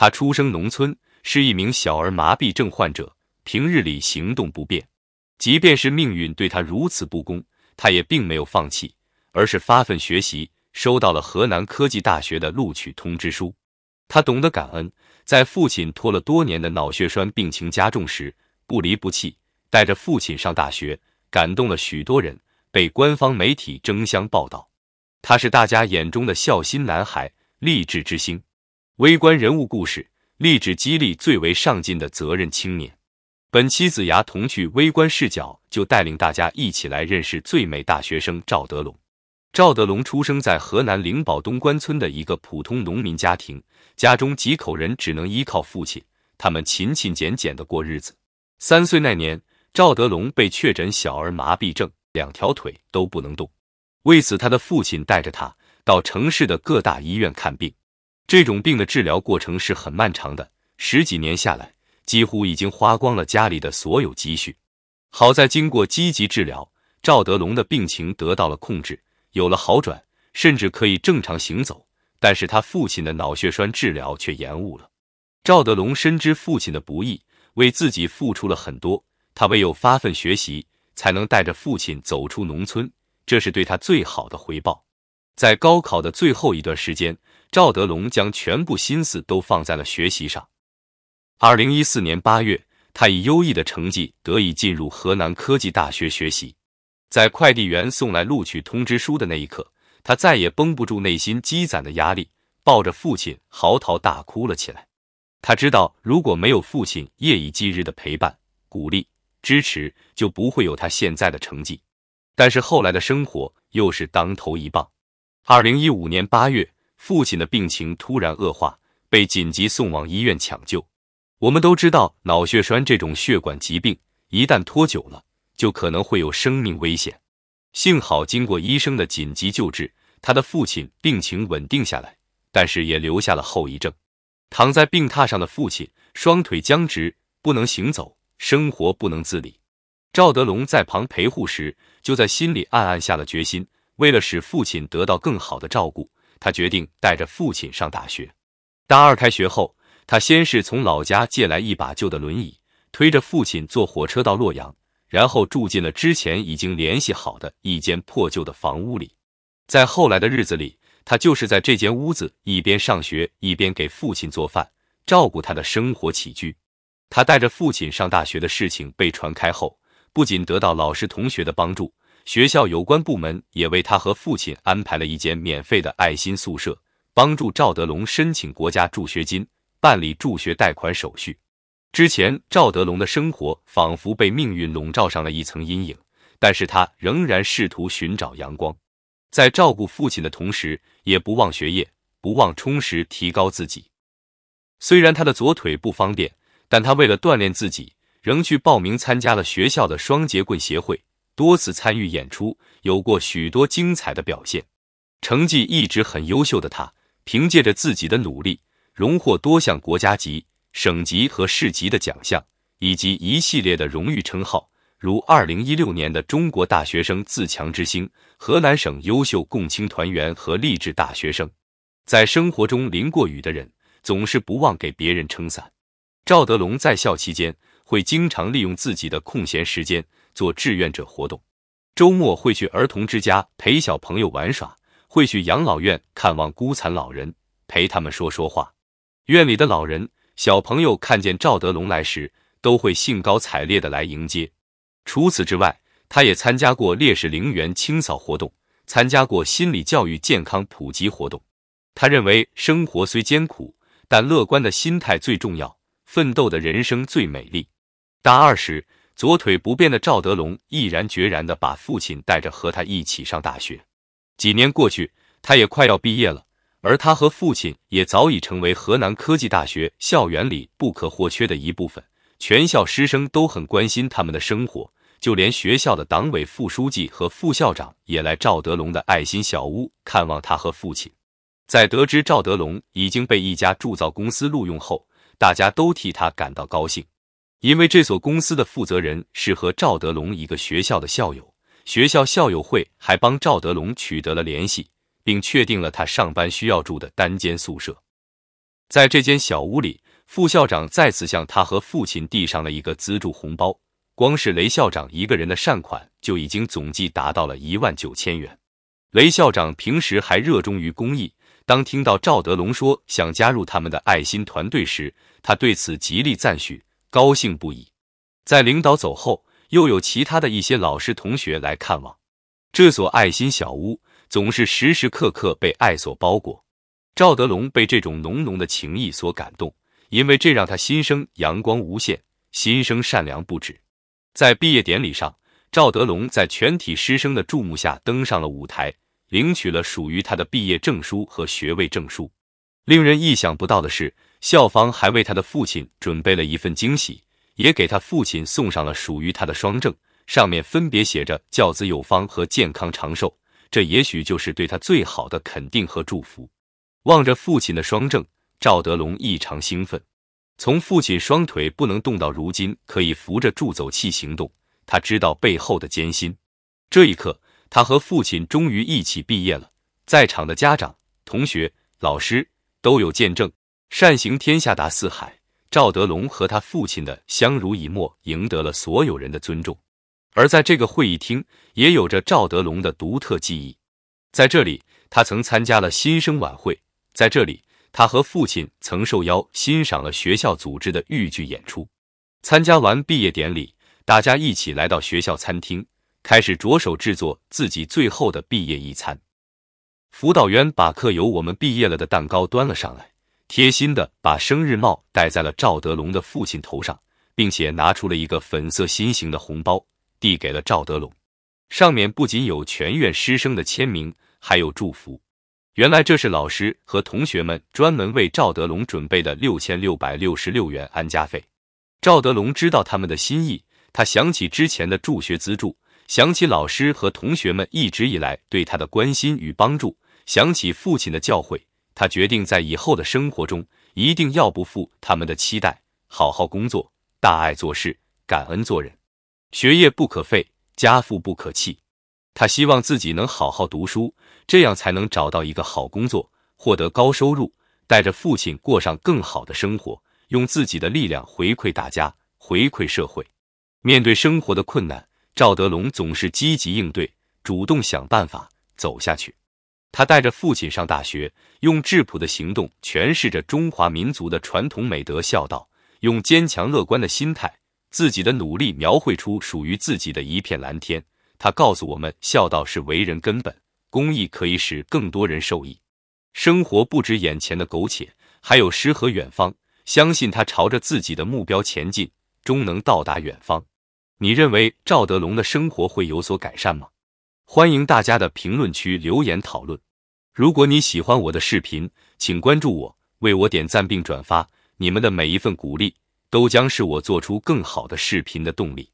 他出生农村，是一名小儿麻痹症患者，平日里行动不便。即便是命运对他如此不公，他也并没有放弃，而是发奋学习，收到了河南科技大学的录取通知书。他懂得感恩，在父亲拖了多年的脑血栓病情加重时，不离不弃，带着父亲上大学，感动了许多人，被官方媒体争相报道。他是大家眼中的孝心男孩，励志之星。微观人物故事，励志激励最为上进的责任青年。本期子牙童趣微观视角就带领大家一起来认识最美大学生赵德龙。赵德龙出生在河南灵宝东关村的一个普通农民家庭，家中几口人只能依靠父亲，他们勤勤俭俭的过日子。三岁那年，赵德龙被确诊小儿麻痹症，两条腿都不能动。为此，他的父亲带着他到城市的各大医院看病。这种病的治疗过程是很漫长的，十几年下来，几乎已经花光了家里的所有积蓄。好在经过积极治疗，赵德龙的病情得到了控制，有了好转，甚至可以正常行走。但是他父亲的脑血栓治疗却延误了。赵德龙深知父亲的不易，为自己付出了很多，他唯有发奋学习，才能带着父亲走出农村，这是对他最好的回报。在高考的最后一段时间，赵德龙将全部心思都放在了学习上。二零一四年八月，他以优异的成绩得以进入河南科技大学学习。在快递员送来录取通知书的那一刻，他再也绷不住内心积攒的压力，抱着父亲嚎啕大哭了起来。他知道，如果没有父亲夜以继日的陪伴、鼓励、支持，就不会有他现在的成绩。但是后来的生活又是当头一棒。二零一五年八月，父亲的病情突然恶化，被紧急送往医院抢救。我们都知道，脑血栓这种血管疾病，一旦拖久了，就可能会有生命危险。幸好经过医生的紧急救治，他的父亲病情稳定下来，但是也留下了后遗症。躺在病榻上的父亲双腿僵直，不能行走，生活不能自理。赵德龙在旁陪护时，就在心里暗暗下了决心。为了使父亲得到更好的照顾，他决定带着父亲上大学。大二开学后，他先是从老家借来一把旧的轮椅，推着父亲坐火车到洛阳，然后住进了之前已经联系好的一间破旧的房屋里。在后来的日子里，他就是在这间屋子一边上学，一边给父亲做饭，照顾他的生活起居。他带着父亲上大学的事情被传开后，不仅得到老师同学的帮助。学校有关部门也为他和父亲安排了一间免费的爱心宿舍，帮助赵德龙申请国家助学金，办理助学贷款手续。之前，赵德龙的生活仿佛被命运笼罩上了一层阴影，但是他仍然试图寻找阳光，在照顾父亲的同时，也不忘学业，不忘充实提高自己。虽然他的左腿不方便，但他为了锻炼自己，仍去报名参加了学校的双截棍协会。多次参与演出，有过许多精彩的表现，成绩一直很优秀。的他凭借着自己的努力，荣获多项国家级、省级和市级的奖项，以及一系列的荣誉称号，如2016年的中国大学生自强之星、河南省优秀共青团员和励志大学生。在生活中，淋过雨的人总是不忘给别人撑伞。赵德龙在校期间会经常利用自己的空闲时间。做志愿者活动，周末会去儿童之家陪小朋友玩耍，会去养老院看望孤残老人，陪他们说说话。院里的老人、小朋友看见赵德龙来时，都会兴高采烈地来迎接。除此之外，他也参加过烈士陵园清扫活动，参加过心理教育健康普及活动。他认为，生活虽艰苦，但乐观的心态最重要，奋斗的人生最美丽。大二时。左腿不便的赵德龙毅然决然地把父亲带着和他一起上大学。几年过去，他也快要毕业了，而他和父亲也早已成为河南科技大学校园里不可或缺的一部分。全校师生都很关心他们的生活，就连学校的党委副书记和副校长也来赵德龙的爱心小屋看望他和父亲。在得知赵德龙已经被一家铸造公司录用后，大家都替他感到高兴。因为这所公司的负责人是和赵德龙一个学校的校友，学校校友会还帮赵德龙取得了联系，并确定了他上班需要住的单间宿舍。在这间小屋里，副校长再次向他和父亲递上了一个资助红包。光是雷校长一个人的善款就已经总计达到了一万九千元。雷校长平时还热衷于公益，当听到赵德龙说想加入他们的爱心团队时，他对此极力赞许。高兴不已，在领导走后，又有其他的一些老师同学来看望。这所爱心小屋总是时时刻刻被爱所包裹。赵德龙被这种浓浓的情谊所感动，因为这让他心生阳光无限，心生善良不止。在毕业典礼上，赵德龙在全体师生的注目下登上了舞台，领取了属于他的毕业证书和学位证书。令人意想不到的是。校方还为他的父亲准备了一份惊喜，也给他父亲送上了属于他的双证，上面分别写着“教子有方”和“健康长寿”。这也许就是对他最好的肯定和祝福。望着父亲的双证，赵德龙异常兴奋。从父亲双腿不能动到如今可以扶着助走器行动，他知道背后的艰辛。这一刻，他和父亲终于一起毕业了。在场的家长、同学、老师都有见证。善行天下，达四海。赵德龙和他父亲的相濡以沫，赢得了所有人的尊重。而在这个会议厅，也有着赵德龙的独特记忆。在这里，他曾参加了新生晚会；在这里，他和父亲曾受邀欣赏了学校组织的豫剧演出。参加完毕业典礼，大家一起来到学校餐厅，开始着手制作自己最后的毕业一餐。辅导员把刻有“我们毕业了”的蛋糕端了上来。贴心的把生日帽戴在了赵德龙的父亲头上，并且拿出了一个粉色心形的红包，递给了赵德龙。上面不仅有全院师生的签名，还有祝福。原来这是老师和同学们专门为赵德龙准备的六千六百六十六元安家费。赵德龙知道他们的心意，他想起之前的助学资助，想起老师和同学们一直以来对他的关心与帮助，想起父亲的教诲。他决定在以后的生活中一定要不负他们的期待，好好工作，大爱做事，感恩做人。学业不可废，家父不可弃。他希望自己能好好读书，这样才能找到一个好工作，获得高收入，带着父亲过上更好的生活，用自己的力量回馈大家，回馈社会。面对生活的困难，赵德龙总是积极应对，主动想办法走下去。他带着父亲上大学，用质朴的行动诠释着中华民族的传统美德孝道；用坚强乐观的心态，自己的努力描绘出属于自己的一片蓝天。他告诉我们，孝道是为人根本，公益可以使更多人受益。生活不止眼前的苟且，还有诗和远方。相信他朝着自己的目标前进，终能到达远方。你认为赵德龙的生活会有所改善吗？欢迎大家的评论区留言讨论。如果你喜欢我的视频，请关注我，为我点赞并转发。你们的每一份鼓励，都将是我做出更好的视频的动力。